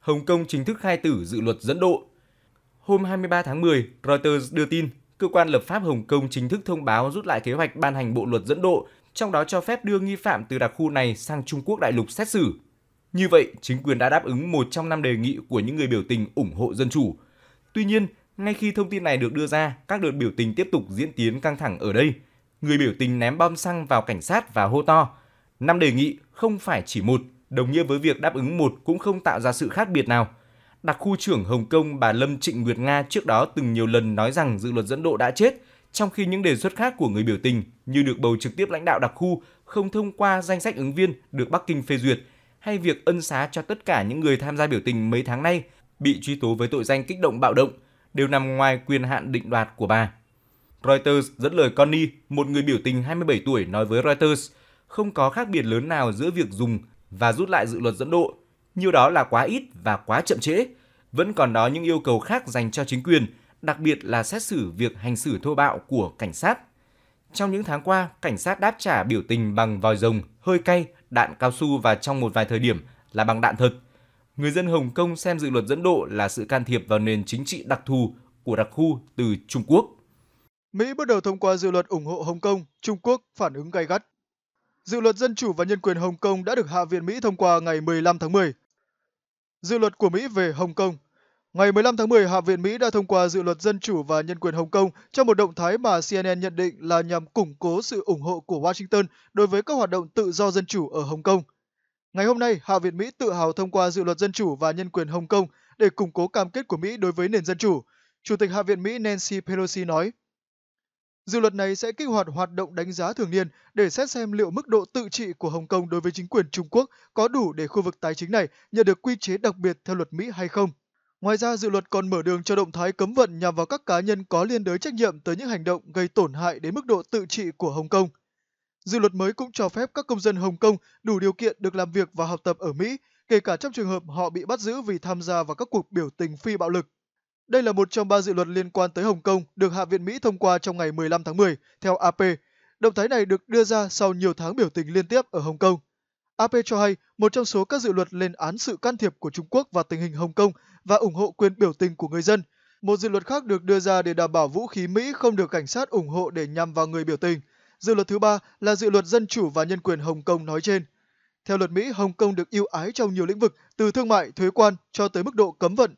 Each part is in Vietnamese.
Hồng Kông chính thức khai tử dự luật dẫn độ. Hôm 23 tháng 10, Reuters đưa tin, cơ quan lập pháp Hồng Kông chính thức thông báo rút lại kế hoạch ban hành bộ luật dẫn độ, trong đó cho phép đưa nghi phạm từ đặc khu này sang Trung Quốc đại lục xét xử. Như vậy, chính quyền đã đáp ứng một trong năm đề nghị của những người biểu tình ủng hộ dân chủ. Tuy nhiên, ngay khi thông tin này được đưa ra, các đợt biểu tình tiếp tục diễn tiến căng thẳng ở đây. Người biểu tình ném bom xăng vào cảnh sát và hô to. Năm đề nghị không phải chỉ một, đồng nghĩa với việc đáp ứng một cũng không tạo ra sự khác biệt nào. Đặc khu trưởng Hồng Kông bà Lâm Trịnh Nguyệt Nga trước đó từng nhiều lần nói rằng dự luật dẫn độ đã chết, trong khi những đề xuất khác của người biểu tình như được bầu trực tiếp lãnh đạo đặc khu không thông qua danh sách ứng viên được Bắc Kinh phê duyệt hay việc ân xá cho tất cả những người tham gia biểu tình mấy tháng nay bị truy tố với tội danh kích động bạo động – đều nằm ngoài quyền hạn định đoạt của bà. Reuters dẫn lời Connie, một người biểu tình 27 tuổi nói với Reuters, không có khác biệt lớn nào giữa việc dùng và rút lại dự luật dẫn độ. Nhiều đó là quá ít và quá chậm trễ. Vẫn còn đó những yêu cầu khác dành cho chính quyền, đặc biệt là xét xử việc hành xử thô bạo của cảnh sát. Trong những tháng qua, cảnh sát đáp trả biểu tình bằng vòi rồng, hơi cay, đạn cao su và trong một vài thời điểm là bằng đạn thật người dân Hồng Kông xem dự luật dẫn độ là sự can thiệp vào nền chính trị đặc thù của đặc khu từ Trung Quốc. Mỹ bắt đầu thông qua dự luật ủng hộ Hồng Kông, Trung Quốc phản ứng gay gắt. Dự luật Dân chủ và Nhân quyền Hồng Kông đã được Hạ viện Mỹ thông qua ngày 15 tháng 10. Dự luật của Mỹ về Hồng Kông Ngày 15 tháng 10, Hạ viện Mỹ đã thông qua dự luật Dân chủ và Nhân quyền Hồng Kông trong một động thái mà CNN nhận định là nhằm củng cố sự ủng hộ của Washington đối với các hoạt động tự do dân chủ ở Hồng Kông – Ngày hôm nay, Hạ viện Mỹ tự hào thông qua dự luật dân chủ và nhân quyền Hồng Kông để củng cố cam kết của Mỹ đối với nền dân chủ, Chủ tịch Hạ viện Mỹ Nancy Pelosi nói. Dự luật này sẽ kích hoạt hoạt động đánh giá thường niên để xét xem liệu mức độ tự trị của Hồng Kông đối với chính quyền Trung Quốc có đủ để khu vực tài chính này nhận được quy chế đặc biệt theo luật Mỹ hay không. Ngoài ra, dự luật còn mở đường cho động thái cấm vận nhằm vào các cá nhân có liên đới trách nhiệm tới những hành động gây tổn hại đến mức độ tự trị của Hồng Kông. Dự luật mới cũng cho phép các công dân Hồng Kông đủ điều kiện được làm việc và học tập ở Mỹ, kể cả trong trường hợp họ bị bắt giữ vì tham gia vào các cuộc biểu tình phi bạo lực. Đây là một trong ba dự luật liên quan tới Hồng Kông được Hạ viện Mỹ thông qua trong ngày 15 tháng 10, theo AP. Động thái này được đưa ra sau nhiều tháng biểu tình liên tiếp ở Hồng Kông. AP cho hay một trong số các dự luật lên án sự can thiệp của Trung Quốc vào tình hình Hồng Kông và ủng hộ quyền biểu tình của người dân. Một dự luật khác được đưa ra để đảm bảo vũ khí Mỹ không được cảnh sát ủng hộ để nhằm vào người biểu tình – Dự luật thứ ba là dự luật dân chủ và nhân quyền Hồng Kông nói trên. Theo luật Mỹ, Hồng Kông được ưu ái trong nhiều lĩnh vực, từ thương mại, thuế quan cho tới mức độ cấm vận.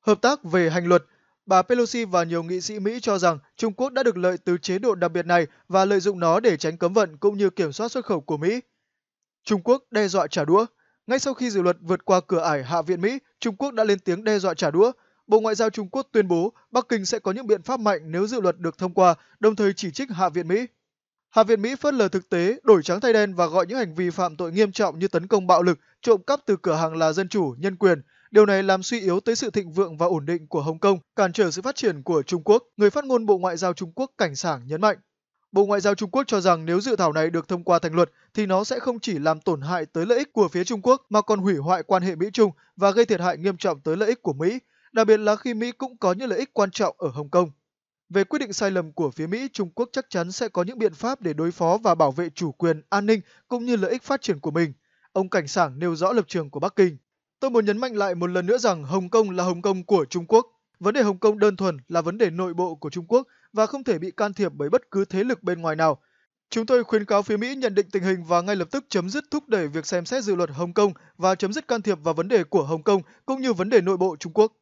Hợp tác về hành luật, bà Pelosi và nhiều nghị sĩ Mỹ cho rằng Trung Quốc đã được lợi từ chế độ đặc biệt này và lợi dụng nó để tránh cấm vận cũng như kiểm soát xuất khẩu của Mỹ. Trung Quốc đe dọa trả đũa. Ngay sau khi dự luật vượt qua cửa ải Hạ viện Mỹ, Trung Quốc đã lên tiếng đe dọa trả đũa. Bộ Ngoại giao Trung Quốc tuyên bố Bắc Kinh sẽ có những biện pháp mạnh nếu dự luật được thông qua, đồng thời chỉ trích Hạ viện Mỹ. Hạ viện Mỹ phớt lờ thực tế, đổi trắng thay đen và gọi những hành vi phạm tội nghiêm trọng như tấn công bạo lực, trộm cắp từ cửa hàng là dân chủ, nhân quyền. Điều này làm suy yếu tới sự thịnh vượng và ổn định của Hồng Kông, cản trở sự phát triển của Trung Quốc, người phát ngôn Bộ Ngoại giao Trung Quốc Cảnh Sảng nhấn mạnh. Bộ Ngoại giao Trung Quốc cho rằng nếu dự thảo này được thông qua thành luật thì nó sẽ không chỉ làm tổn hại tới lợi ích của phía Trung Quốc mà còn hủy hoại quan hệ Mỹ-Trung và gây thiệt hại nghiêm trọng tới lợi ích của Mỹ, đặc biệt là khi Mỹ cũng có những lợi ích quan trọng ở Hồng Kông. Về quyết định sai lầm của phía Mỹ, Trung Quốc chắc chắn sẽ có những biện pháp để đối phó và bảo vệ chủ quyền, an ninh cũng như lợi ích phát triển của mình. Ông Cảnh Sảng nêu rõ lập trường của Bắc Kinh. Tôi muốn nhấn mạnh lại một lần nữa rằng Hồng Kông là Hồng Kông của Trung Quốc. Vấn đề Hồng Kông đơn thuần là vấn đề nội bộ của Trung Quốc và không thể bị can thiệp bởi bất cứ thế lực bên ngoài nào. Chúng tôi khuyến cáo phía Mỹ nhận định tình hình và ngay lập tức chấm dứt thúc đẩy việc xem xét dự luật Hồng Kông và chấm dứt can thiệp vào vấn đề của Hồng Kông cũng như vấn đề nội bộ Trung Quốc.